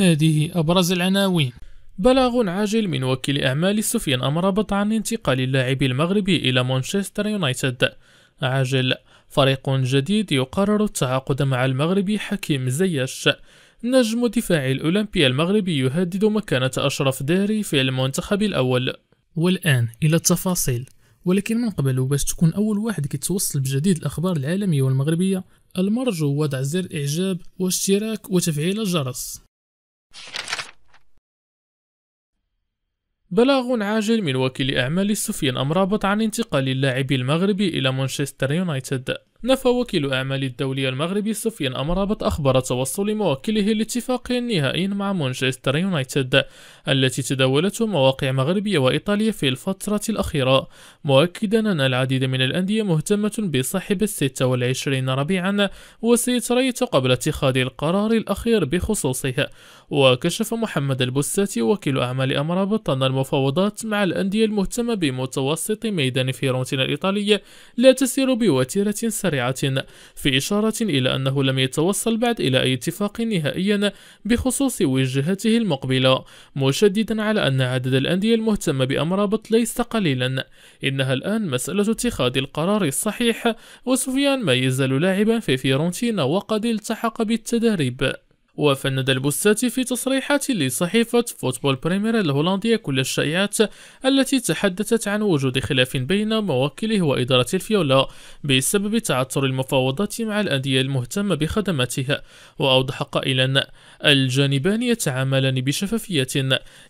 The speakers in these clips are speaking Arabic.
هذه أبرز العناوين بلاغ عاجل من وكيل أعمال سفيان أمربط عن انتقال اللاعب المغربي إلى مانشستر يونايتد عاجل فريق جديد يقرر التعاقد مع المغربي حكيم زياش نجم دفاع الأولمبي المغربي يهدد مكانة أشرف داري في المنتخب الأول والآن إلى التفاصيل ولكن من قبل باش تكون أول واحد كيتوصل بجديد الأخبار العالمية والمغربية المرجو وضع زر إعجاب واشتراك وتفعيل الجرس بلاغ عاجل من وكيل أعمال سفيان أمرابط عن انتقال اللاعب المغربي إلى مانشستر يونايتد نفى وكيل أعمال الدولي المغربي سفيان أمرابط أخبر توصل موكله لاتفاق نهائي مع مانشستر يونايتد التي تداولته مواقع مغربية وإيطالية في الفترة الأخيرة مؤكدا أن العديد من الأندية مهتمة بصاحب الستة والعشرين ربيعا وسيتريث قبل اتخاذ القرار الأخير بخصوصه وكشف محمد البساتي وكيل أعمال أمرابط أن المفاوضات مع الأندية المهتمة بمتوسط ميدان فيرونتينا الإيطالية لا تسير بوتيرة سهلة سريعة في إشارة إلى أنه لم يتوصل بعد إلى أي اتفاق نهائي بخصوص وجهته المقبلة مشددا على أن عدد الأندية المهتمة بأمرابط ليس قليلا إنها الآن مسألة اتخاذ القرار الصحيح وسفيان ما يزال لاعبا في فيرونتينا وقد التحق بالتدريب وفند البوستاتي في تصريحات لصحيفة فوتبول بريمير الهولندية كل الشائعات التي تحدثت عن وجود خلاف بين موكله وإدارة الفيولا بسبب تعثر المفاوضات مع الأندية المهتمة بخدماتها وأوضح قائلا الجانبان يتعاملان بشفافية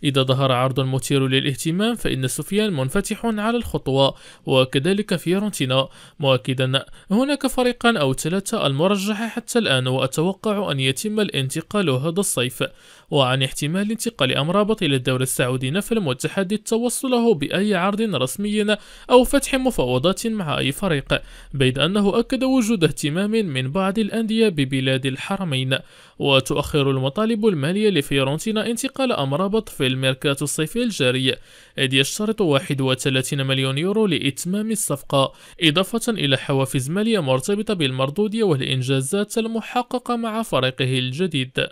إذا ظهر عرض مثير للاهتمام فإن سفيان منفتح على الخطوة وكذلك فيورنتينا مؤكدا هناك فريقان أو ثلاثة المرجح حتى الآن وأتوقع أن يتم الانتقال انتقاله هذا الصيف وعن احتمال انتقال أمرابط إلى الدوري السعودي نفى المتحدي توصله بأي عرض رسمي أو فتح مفاوضات مع أي فريق بيد أنه أكد وجود اهتمام من بعض الأندية ببلاد الحرمين وتؤخر المطالب المالية لفيرونتينا انتقال أمرابط في الميركاتو الصيفي الجاري إذ يشترط 31 مليون يورو لإتمام الصفقة إضافة إلى حوافز مالية مرتبطة بالمردودية والإنجازات المحققة مع فريقه الجديد جديد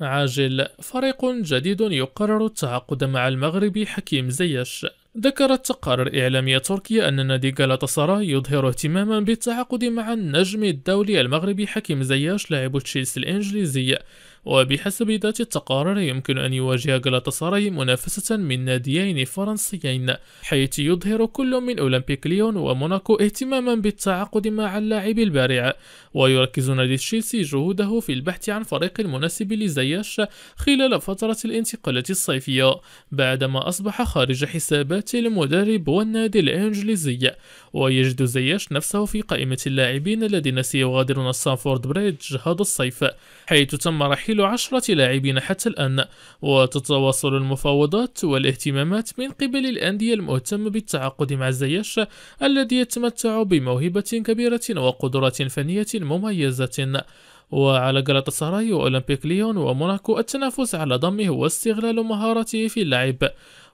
عاجل فريق جديد يقرر التعاقد مع المغربي حكيم زياش ذكرت تقارير إعلامية تركيا أن نادي غالاتاسراي يظهر اهتماما بالتعاقد مع النجم الدولي المغربي حكيم زياش لاعب تشيلسي الإنجليزي وبحسب ذات التقارير يمكن أن يواجه غلاتاساراي منافسة من ناديين فرنسيين حيث يظهر كل من أولمبيك ليون وموناكو اهتماما بالتعاقد مع اللاعب البارع ويركز نادي تشيلسي جهوده في البحث عن فريق مناسب لزياش خلال فترة الانتقالات الصيفية بعدما أصبح خارج حسابات المدرب والنادي الإنجليزي ويجد زياش نفسه في قائمة اللاعبين الذين سيغادرون ستانفورد بريدج هذا الصيف حيث تم رحيل تشكل عشرة لاعبين حتى الآن وتتواصل المفاوضات والاهتمامات من قبل الأندية المهتمة بالتعاقد مع الزياش الذي يتمتع بموهبة كبيرة وقدرات فنية مميزة وعلى سراي وأولمبيك ليون وموناكو التنافس على ضمه واستغلال مهارته في اللعب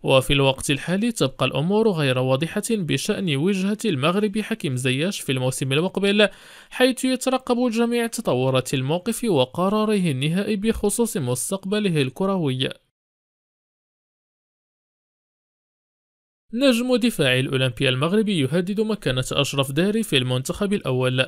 وفي الوقت الحالي تبقى الأمور غير واضحة بشأن وجهة المغرب حكيم زياش في الموسم المقبل حيث يترقب الجميع تطورات الموقف وقراره النهائي بخصوص مستقبله الكروي نجم دفاع الأولمبيا المغربي يهدد مكانة أشرف داري في المنتخب الأول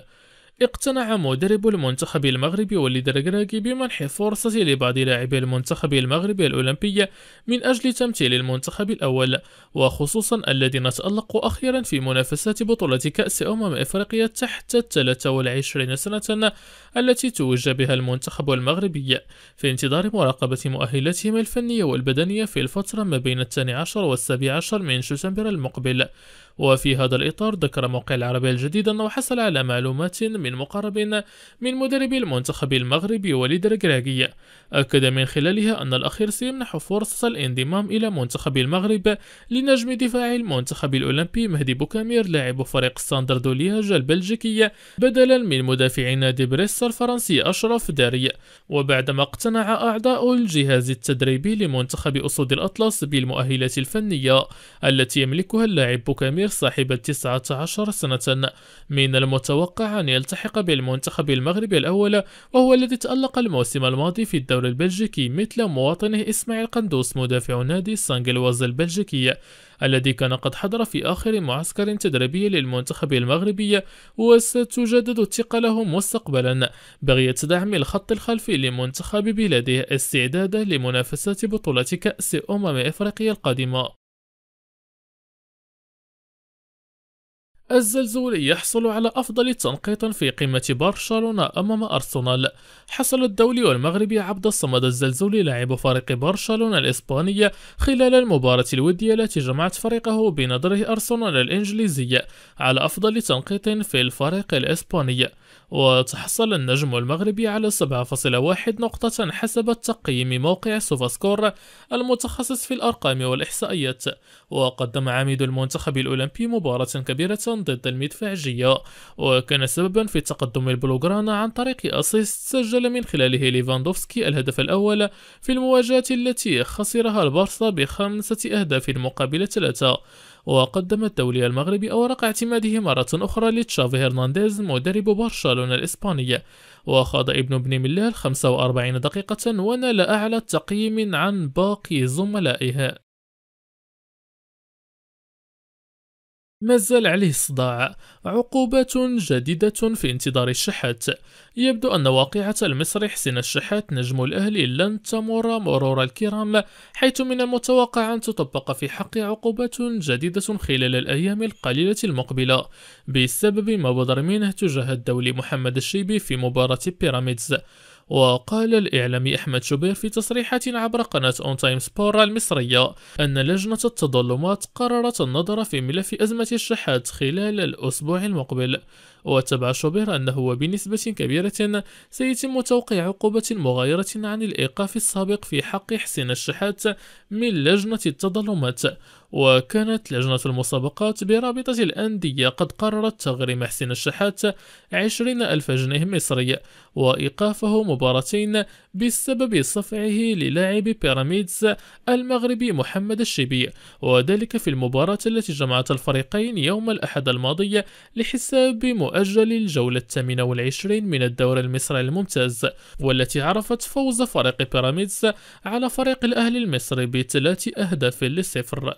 اقتنع مدرب المنتخب المغربي وليد الركراكي بمنح فرصة لبعض لاعبي المنتخب المغربي الأولمبي من أجل تمثيل المنتخب الأول وخصوصا الذين تألقوا أخيرا في منافسات بطولة كأس أمم إفريقيا تحت 23 سنة التي توج بها المنتخب المغربي في انتظار مراقبة مؤهلاتهم الفنية والبدنية في الفترة ما بين 12 و 17 من شتنبر المقبل وفي هذا الإطار ذكر موقع العربية الجديد أنه حصل على معلومات من مقرب من مدرب المنتخب المغربي وليد ركراكي أكد من خلالها أن الأخير سيمنح فرصة الانضمام إلى منتخب المغرب لنجم دفاع المنتخب الأولمبي مهدي بوكامير لاعب فريق ستاندرد ليج البلجيكي بدلا من مدافع نادي بريس الفرنسي أشرف داري وبعدما اقتنع أعضاء الجهاز التدريبي لمنتخب أسود الأطلس بالمؤهلات الفنية التي يملكها اللاعب بوكامير الكبير صاحب 19 سنة من المتوقع أن يلتحق بالمنتخب المغربي الأول وهو الذي تألق الموسم الماضي في الدوري البلجيكي مثل مواطنه إسماعيل قندوس مدافع نادي سانجلواز البلجيكي الذي كان قد حضر في آخر معسكر تدريبي للمنتخب المغربي وستجدد الثقة له مستقبلا بغية دعم الخط الخلفي لمنتخب بلاده استعدادا لمنافسة بطولة كأس أمم إفريقيا القادمة الزلزولي يحصل على أفضل تنقيط في قمة برشلونة أمام أرسنال حصل الدولي والمغربي عبد الصمد الزلزولي لاعب فريق برشلونة الإسبانية خلال المباراة الودية التي جمعت فريقه بنظره أرسنال الإنجليزي على أفضل تنقيط في الفريق الإسباني وتحصل النجم المغربي على 7.1 نقطة حسب تقييم موقع سوفاسكور المتخصص في الأرقام والإحصائيات وقدم عميد المنتخب الأولمبي مباراة كبيرة ضد المدفعجية وكان سببا في تقدم البلوغرانا عن طريق أسيست سجل من خلاله ليفاندوفسكي الهدف الأول في المواجهة التي خسرها البارسا بخمسة أهداف مقابل ثلاثة وقدم الدولي المغربي أوراق اعتماده مرة أخرى لتشافي هرنانديز مدرب برشلونة الإسباني وخاض ابن بن ملال 45 دقيقة ونال أعلى تقييم عن باقي زملائه زال عليه الصداع عقوبات جديدة في انتظار الشحات يبدو أن واقعة المصري حسين الشحات نجم الأهلي لن تمر مرور الكرام حيث من المتوقع أن تطبق في حقه عقوبات جديدة خلال الأيام القليلة المقبلة بسبب ما بدر منه تجاه الدولي محمد الشيبي في مباراة بيراميدز وقال الإعلامي أحمد شبير في تصريحات عبر قناة أون تايم سبورا المصرية أن لجنة التظلمات قررت النظر في ملف أزمة الشحات خلال الأسبوع المقبل وتبع شوبير أنه وبنسبة كبيرة سيتم توقيع عقوبة مغايرة عن الإيقاف السابق في حق حسين الشحات من لجنة التظلمات وكانت لجنة المسابقات برابطة الأندية قد قررت تغريم حسين الشحات 20 ألف جنيه مصري وإيقافه مباراتين بسبب صفعه للاعب بيراميدز المغربي محمد الشبي وذلك في المباراة التي جمعت الفريقين يوم الأحد الماضي لحساب مؤجل الجولة الثامنة والعشرين من الدوري المصري الممتاز والتي عرفت فوز فريق بيراميدز على فريق الأهلي المصري بثلاث أهداف لصفر